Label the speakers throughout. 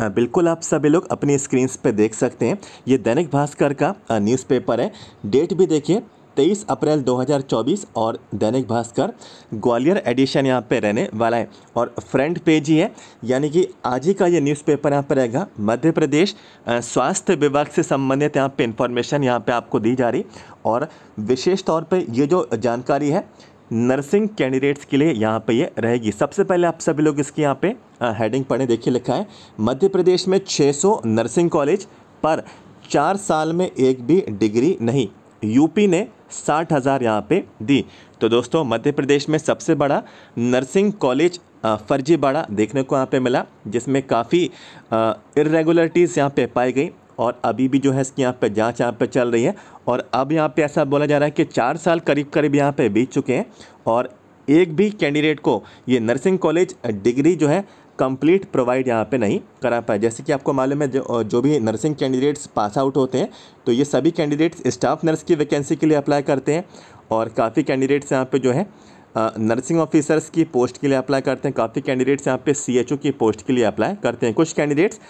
Speaker 1: बिल्कुल आप सभी लोग अपनी स्क्रीन पर देख सकते हैं ये दैनिक भास्कर का न्यूज़पेपर है डेट भी देखिए 23 अप्रैल 2024 और दैनिक भास्कर ग्वालियर एडिशन यहाँ पे रहने वाला है और फ्रंट पेज ही है यानी कि आज ही का ये न्यूज़पेपर यहाँ पर रहेगा मध्य प्रदेश स्वास्थ्य विभाग से संबंधित यहाँ पे इंफॉर्मेशन यहाँ पे आपको दी जा रही और विशेष तौर पे ये जो जानकारी है नर्सिंग कैंडिडेट्स के लिए यहाँ पे ये रहेगी सबसे पहले आप सभी लोग इसकी यहाँ पे हेडिंग पढ़ें देखिए लिखा है मध्य प्रदेश में 600 नर्सिंग कॉलेज पर चार साल में एक भी डिग्री नहीं यूपी ने साठ हज़ार यहाँ पर दी तो दोस्तों मध्य प्रदेश में सबसे बड़ा नर्सिंग कॉलेज बाड़ा देखने को यहाँ पे मिला जिसमें काफ़ी इरेगुलरिटीज़ यहाँ पे पाई गई और अभी भी जो है इसकी यहाँ पे जाँच यहाँ पर चल रही है और अब यहाँ पर ऐसा बोला जा रहा है कि चार साल करीब करीब यहाँ पर बीत चुके हैं और एक भी कैंडिडेट को ये नर्सिंग कॉलेज डिग्री जो है कंप्लीट प्रोवाइड यहाँ पे नहीं करा पाए जैसे कि आपको मालूम है जो जो भी नर्सिंग कैंडिडेट्स पास आउट होते हैं तो ये सभी कैंडिडेट्स स्टाफ नर्स की वैकेंसी के लिए अप्लाई करते हैं और काफ़ी कैंडिडेट्स यहाँ पे जो है नर्सिंग ऑफिसर्स की पोस्ट के लिए अप्लाई करते हैं काफ़ी कैंडिडेट्स यहाँ पे सी की पोस्ट के लिए अप्लाई करते हैं कुछ कैंडिडेट्स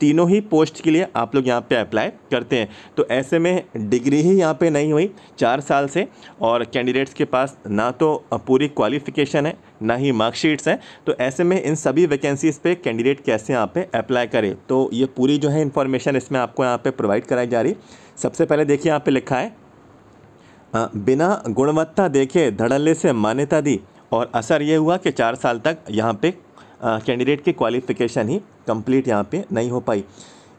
Speaker 1: तीनों ही पोस्ट के लिए आप लोग यहाँ पे अप्लाई करते हैं तो ऐसे में डिग्री ही यहाँ पे नहीं हुई चार साल से और कैंडिडेट्स के पास ना तो पूरी क्वालिफिकेशन है ना ही मार्कशीट्स हैं तो ऐसे में इन सभी वैकेंसीज़ पे कैंडिडेट कैसे यहाँ पे अप्लाई करें तो ये पूरी जो है इन्फॉर्मेशन इसमें आपको यहाँ पर प्रोवाइड कराई जा रही सबसे पहले देखिए यहाँ पर लिखा है बिना गुणवत्ता देखे धड़ल्ले से मान्यता दी और असर ये हुआ कि चार साल तक यहाँ पे कैंडिडेट की क्वालिफिकेशन ही कंप्लीट यहाँ पे नहीं हो पाई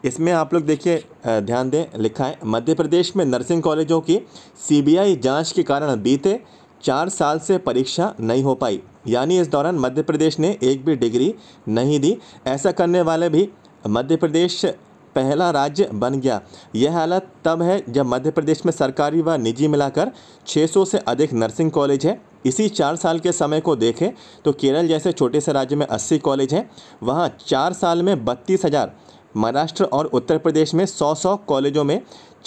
Speaker 1: इसमें आप लोग देखिए ध्यान दें लिखा है मध्य प्रदेश में नर्सिंग कॉलेजों की सीबीआई जांच के कारण बीते चार साल से परीक्षा नहीं हो पाई यानी इस दौरान मध्य प्रदेश ने एक भी डिग्री नहीं दी ऐसा करने वाले भी मध्य प्रदेश पहला राज्य बन गया यह हालत तब है जब मध्य प्रदेश में सरकारी व निजी मिलाकर 600 से अधिक नर्सिंग कॉलेज है इसी चार साल के समय को देखें तो केरल जैसे छोटे से राज्य में 80 कॉलेज हैं वहाँ चार साल में बत्तीस हज़ार महाराष्ट्र और उत्तर प्रदेश में 100 सौ कॉलेजों में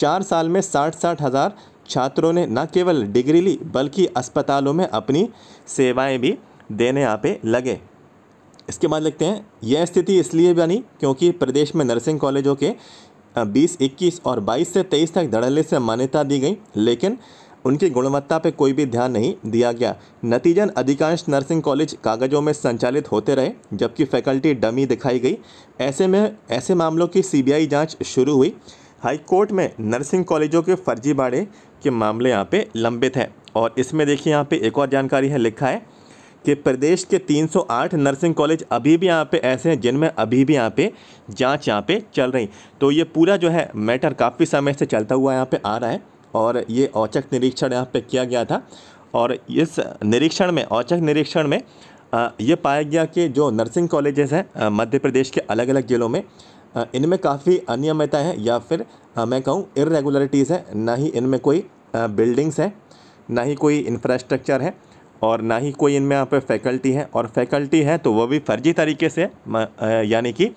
Speaker 1: चार साल में साठ साठ हज़ार छात्रों ने न केवल डिग्री ली बल्कि अस्पतालों में अपनी सेवाएँ भी देने यहाँ पे लगे इसके बाद लिखते हैं यह स्थिति इसलिए बनी क्योंकि प्रदेश में नर्सिंग कॉलेजों के बीस इक्कीस और बाईस से तेईस तक धड़ल्ले से मान्यता दी गई लेकिन उनकी गुणवत्ता पर कोई भी ध्यान नहीं दिया गया नतीजन अधिकांश नर्सिंग कॉलेज कागजों में संचालित होते रहे जबकि फैकल्टी डमी दिखाई गई ऐसे में ऐसे मामलों की सीबीआई जांच शुरू हुई हाई कोर्ट में नर्सिंग कॉलेजों के बाड़े के मामले यहाँ पे लंबित हैं और इसमें देखिए यहाँ पे एक और जानकारी है लिखा है कि प्रदेश के 308 नर्सिंग कॉलेज अभी भी यहाँ पे ऐसे हैं जिनमें अभी भी यहाँ पे जांच यहाँ पे चल रही तो ये पूरा जो है मैटर काफ़ी समय से चलता हुआ यहाँ पे आ रहा है और ये औचक निरीक्षण यहाँ पे किया गया था और इस निरीक्षण में औचक निरीक्षण में ये पाया गया कि जो नर्सिंग कॉलेजेस हैं मध्य प्रदेश के अलग अलग ज़िलों में इनमें काफ़ी अनियमितता है या फिर मैं कहूँ इरेगुलरिटीज़ हैं ना ही इनमें कोई बिल्डिंग्स हैं ना ही कोई इंफ्रास्ट्रक्चर है और ना ही कोई इनमें यहाँ पे फैकल्टी है और फैकल्टी है तो वह भी फर्जी तरीके से यानी कि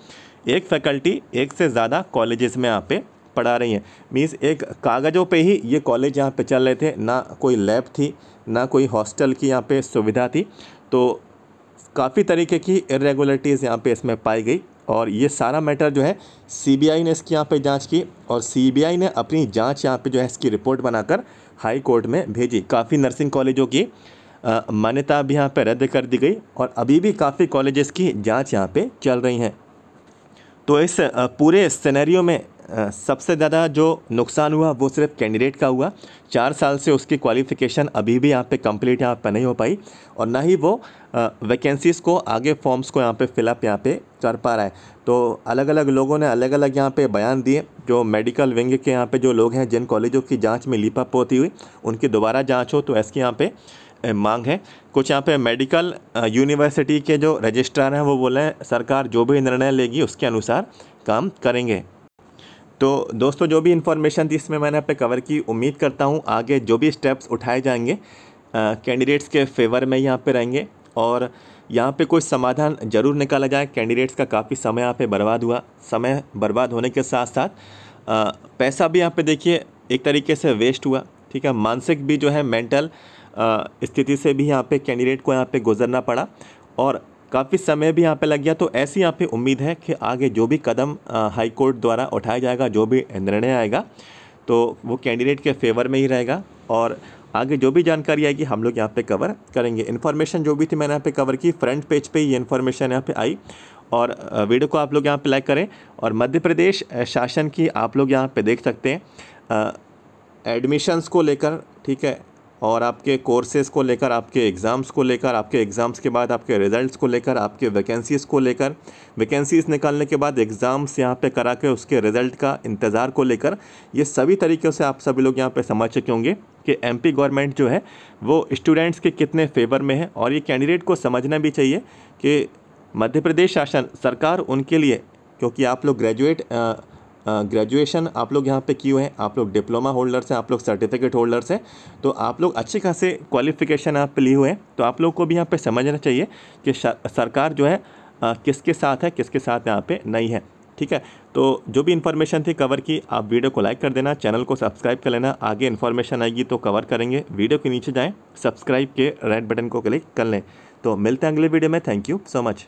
Speaker 1: एक फैकल्टी एक से ज़्यादा कॉलेजेस में यहाँ पे पढ़ा रही हैं मीन्स एक कागज़ों पे ही ये कॉलेज यहाँ पे चल रहे थे ना कोई लैब थी ना कोई हॉस्टल की यहाँ पे सुविधा थी तो काफ़ी तरीके की इरेगुलरिटीज़ यहाँ पर इसमें पाई गई और ये सारा मैटर जो है सी ने इसकी यहाँ पर जाँच की और सी ने अपनी जाँच यहाँ पर जो है इसकी रिपोर्ट बनाकर हाई कोर्ट में भेजी काफ़ी नर्सिंग कॉलेजों की मान्यता भी यहाँ पर रद्द कर दी गई और अभी भी काफ़ी कॉलेजेस की जांच यहाँ पे चल रही हैं तो इस पूरे सिनेरियो में सबसे ज़्यादा जो नुकसान हुआ वो सिर्फ कैंडिडेट का हुआ चार साल से उसकी क्वालिफ़िकेशन अभी भी यहाँ पे कंप्लीट यहाँ पे नहीं हो पाई और ना ही वो वैकेंसीज़ को आगे फॉर्म्स को यहाँ पे फिलअप यहाँ पे कर पा रहा है तो अलग अलग लोगों ने अलग अलग यहाँ पे बयान दिए जो मेडिकल विंग के यहाँ पे जो लोग हैं जिन कॉलेजों की जाँच में लिपअप होती हुई उनकी दोबारा जाँच हो तो ऐसे यहाँ पर मांग है कुछ यहाँ पे मेडिकल यूनिवर्सिटी के जो रजिस्ट्रार हैं वो बोले सरकार जो भी निर्णय लेगी उसके अनुसार काम करेंगे तो दोस्तों जो भी इन्फॉर्मेशन थी इसमें मैंने आप पे कवर की उम्मीद करता हूँ आगे जो भी स्टेप्स उठाए जाएंगे कैंडिडेट्स के फेवर में यहाँ पे रहेंगे और यहाँ पे कोई समाधान जरूर निकाला जाए कैंडिडेट्स का काफ़ी समय यहाँ पे बर्बाद हुआ समय बर्बाद होने के साथ साथ आ, पैसा भी यहाँ पे देखिए एक तरीके से वेस्ट हुआ ठीक है मानसिक भी जो है मेंटल स्थिति से भी यहाँ पे कैंडिडेट को यहाँ पे गुजरना पड़ा और काफ़ी समय भी यहाँ पे लग गया तो ऐसी यहाँ पे उम्मीद है कि आगे जो भी कदम हाई कोर्ट द्वारा उठाया जाएगा जो भी निर्णय आएगा तो वो कैंडिडेट के फेवर में ही रहेगा और आगे जो भी जानकारी आएगी हम लोग यहाँ पे कवर करेंगे इन्फॉर्मेशन जो भी थी मैंने यहाँ पे कवर की फ्रंट पेज पे ये इन्फॉर्मेशन यहाँ पे आई और वीडियो को आप लोग यहाँ पे लाइक करें और मध्य प्रदेश शासन की आप लोग यहाँ पे देख सकते हैं एडमिशन्स को लेकर ठीक है और आपके कोर्सेज़ को लेकर आपके एग्ज़ाम्स को लेकर आपके एग्ज़ाम्स के बाद आपके रिज़ल्ट को लेकर आपके वैकेंसीज़ को लेकर वैकेंसीज़ निकालने के बाद एग्ज़ाम्स यहाँ पे करा के उसके रिज़ल्ट का इंतज़ार को लेकर ये सभी तरीक़ों से आप सभी लोग यहाँ पे समझ चुके होंगे कि एमपी गवर्नमेंट जो है वो स्टूडेंट्स के कितने फेवर में है और ये कैंडिडेट को समझना भी चाहिए कि मध्य प्रदेश शासन सरकार उनके लिए क्योंकि आप लोग ग्रेजुएट ग्रेजुएशन आप लोग यहाँ पे किए हुए हैं आप लोग डिप्लोमा होल्डर्स हैं आप लोग सर्टिफिकेट होल्डर्स हैं तो आप लोग अच्छे खासे क्वालिफिकेशन आप लिए हुए हैं तो आप लोग को भी यहाँ पे समझना चाहिए कि सरकार जो है किसके साथ है किसके साथ यहाँ पे नहीं है ठीक है तो जो भी इन्फॉर्मेशन थी कवर की आप वीडियो को लाइक कर देना चैनल को सब्सक्राइब कर लेना आगे इन्फॉर्मेशन आएगी तो कवर करेंगे वीडियो के नीचे जाएँ सब्सक्राइब के रेड बटन को क्लिक कर लें तो मिलते हैं अगले वीडियो में थैंक यू सो मच